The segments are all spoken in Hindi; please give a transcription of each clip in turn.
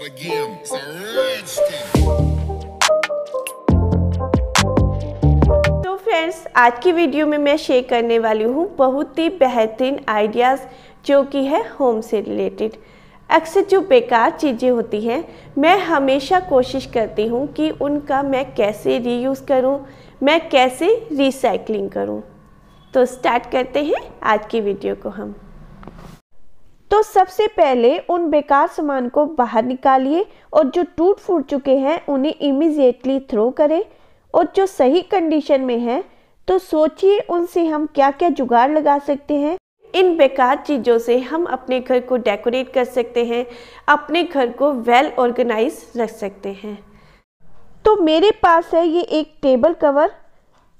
not a game, it's a तो फ्रेंड्स आज की वीडियो में मैं शेयर करने वाली हूँ बहुत ही बेहतरीन आइडियाज़ जो कि है होम से रिलेटेड अक्सर जो बेकार चीज़ें होती हैं मैं हमेशा कोशिश करती हूँ कि उनका मैं कैसे रीयूज़ करूँ मैं कैसे रिसाइकलिंग करूँ तो स्टार्ट करते हैं आज की वीडियो को हम तो सबसे पहले उन बेकार सामान को बाहर निकालिए और जो टूट फूट चुके हैं उन्हें इमीजिएटली थ्रो करें और जो सही कंडीशन में हैं तो सोचिए उनसे हम क्या क्या जुगाड़ लगा सकते हैं इन बेकार चीज़ों से हम अपने घर को डेकोरेट कर सकते हैं अपने घर को वेल ऑर्गेनाइज रख सकते हैं तो मेरे पास है ये एक टेबल कवर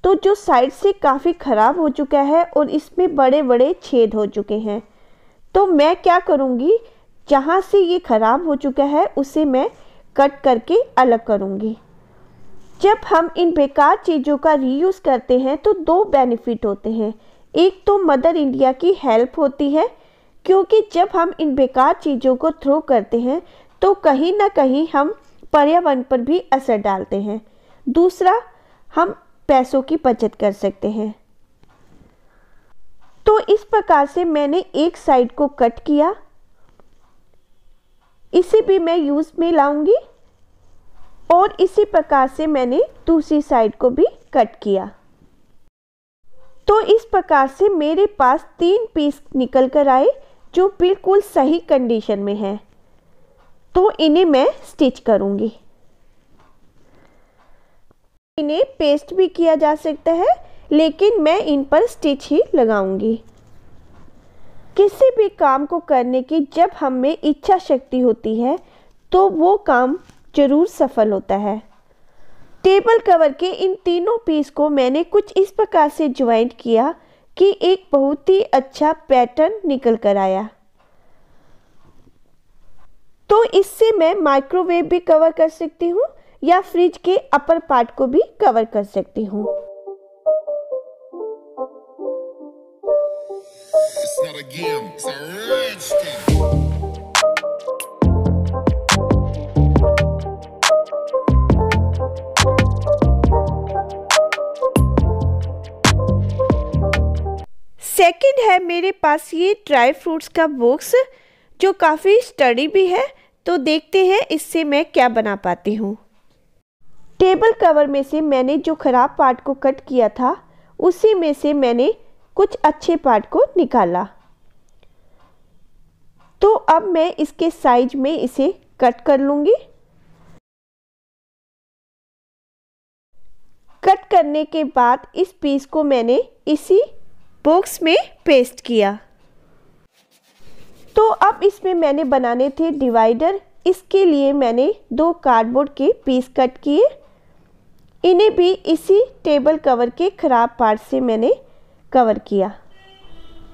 तो जो साइड से काफ़ी ख़राब हो चुका है और इसमें बड़े बड़े छेद हो चुके हैं तो मैं क्या करूँगी जहाँ से ये ख़राब हो चुका है उसे मैं कट करके अलग करूँगी जब हम इन बेकार चीज़ों का रीयूज़ करते हैं तो दो बेनिफिट होते हैं एक तो मदर इंडिया की हेल्प होती है क्योंकि जब हम इन बेकार चीज़ों को थ्रो करते हैं तो कहीं ना कहीं हम पर्यावरण पर भी असर डालते हैं दूसरा हम पैसों की बचत कर सकते हैं तो इस प्रकार से मैंने एक साइड को कट किया इसे भी मैं यूज़ में लाऊंगी और इसी प्रकार से मैंने दूसरी साइड को भी कट किया तो इस प्रकार से मेरे पास तीन पीस निकल कर आए जो बिल्कुल सही कंडीशन में हैं तो इन्हें मैं स्टिच करूंगी इन्हें पेस्ट भी किया जा सकता है लेकिन मैं इन पर स्टिच ही लगाऊंगी किसी भी काम को करने की जब हम में इच्छा शक्ति होती है तो वो काम ज़रूर सफल होता है टेबल कवर के इन तीनों पीस को मैंने कुछ इस प्रकार से ज्वाइंट किया कि एक बहुत ही अच्छा पैटर्न निकल कर आया तो इससे मैं माइक्रोवेव भी कवर कर सकती हूँ या फ्रिज के अपर पार्ट को भी कवर कर सकती हूँ not a game, it's a rage thing. Second है मेरे पास ये ड्राई फ्रूट्स का बॉक्स जो काफ़ी स्टडी भी है तो देखते हैं इससे मैं क्या बना पाती हूँ टेबल कवर में से मैंने जो ख़राब पार्ट को कट किया था उसी में से मैंने कुछ अच्छे पार्ट को निकाला तो अब मैं इसके साइज में इसे कट कर लूँगी कट करने के बाद इस पीस को मैंने इसी बॉक्स में पेस्ट किया तो अब इसमें मैंने बनाने थे डिवाइडर इसके लिए मैंने दो कार्डबोर्ड के पीस कट किए इन्हें भी इसी टेबल कवर के ख़राब पार्ट से मैंने कवर किया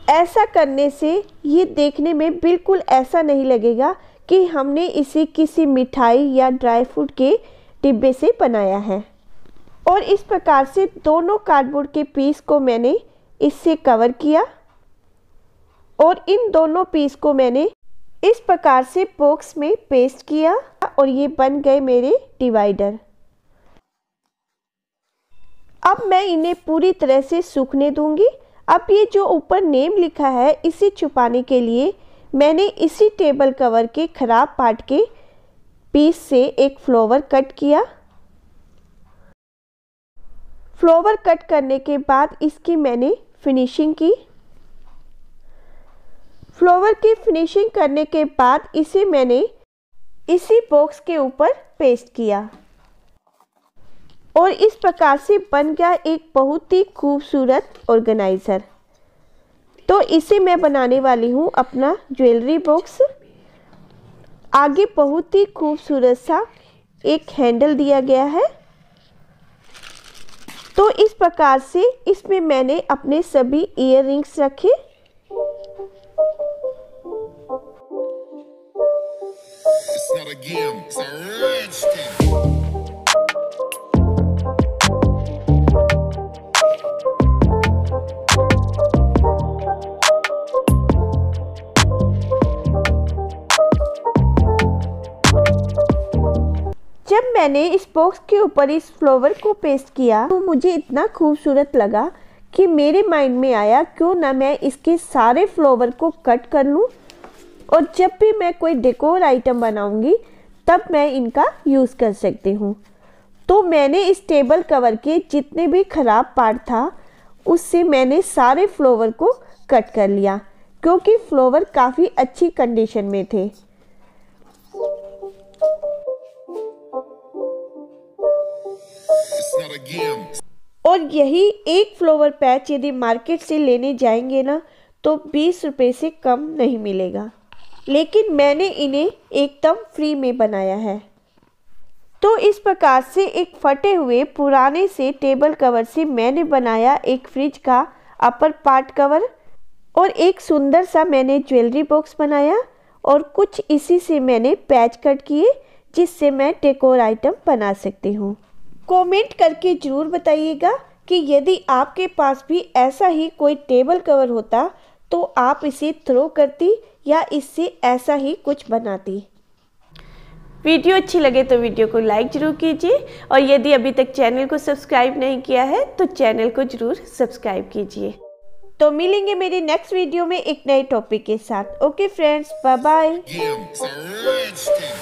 ऐसा करने से ये देखने में बिल्कुल ऐसा नहीं लगेगा कि हमने इसे किसी मिठाई या ड्राई फ्रूट के डिब्बे से बनाया है और इस प्रकार से दोनों कार्डबोर्ड के पीस को मैंने इससे कवर किया और इन दोनों पीस को मैंने इस प्रकार से बॉक्स में पेस्ट किया और ये बन गए मेरे डिवाइडर अब मैं इन्हें पूरी तरह से सूखने दूंगी अब ये जो ऊपर नेम लिखा है इसे छुपाने के लिए मैंने इसी टेबल कवर के ख़राब पार्ट के पीस से एक फ्लोवर कट किया फ्लोवर कट करने के बाद इसकी मैंने फिनिशिंग की फ्लोवर की फिनिशिंग करने के बाद इसे मैंने इसी बॉक्स के ऊपर पेस्ट किया और इस प्रकार से बन गया एक बहुत ही खूबसूरत ऑर्गेनाइज़र तो इसे मैं बनाने वाली हूँ अपना ज्वेलरी बॉक्स आगे बहुत ही खूबसूरत सा एक हैंडल दिया गया है तो इस प्रकार से इसमें मैंने अपने सभी इयर रखे It's not a game, it's a rich thing. मैंने इस बॉक्स के ऊपर इस फ्लावर को पेस्ट किया तो मुझे इतना खूबसूरत लगा कि मेरे माइंड में आया क्यों ना मैं इसके सारे फ्लावर को कट कर लूँ और जब भी मैं कोई डेकोर आइटम बनाऊँगी तब मैं इनका यूज़ कर सकती हूँ तो मैंने इस टेबल कवर के जितने भी ख़राब पार्ट था उससे मैंने सारे फ्लावर को कट कर लिया क्योंकि फ्लावर काफ़ी अच्छी कंडीशन में थे और यही एक फ्लोवर पैच यदि मार्केट से लेने जाएंगे ना तो बीस रुपए से कम नहीं मिलेगा लेकिन मैंने इन्हें एकदम फ्री में बनाया है तो इस प्रकार से एक फटे हुए पुराने से टेबल कवर से मैंने बनाया एक फ्रिज का अपर पार्ट कवर और एक सुंदर सा मैंने ज्वेलरी बॉक्स बनाया और कुछ इसी से मैंने पैच कट किए जिससे मैं टेकोर आइटम बना सकती हूँ कमेंट करके ज़रूर बताइएगा कि यदि आपके पास भी ऐसा ही कोई टेबल कवर होता तो आप इसे थ्रो करती या इससे ऐसा ही कुछ बनाती वीडियो अच्छी लगे तो वीडियो को लाइक ज़रूर कीजिए और यदि अभी तक चैनल को सब्सक्राइब नहीं किया है तो चैनल को ज़रूर सब्सक्राइब कीजिए तो मिलेंगे मेरी नेक्स्ट वीडियो में एक नए टॉपिक के साथ ओके फ्रेंड्स बाय बाय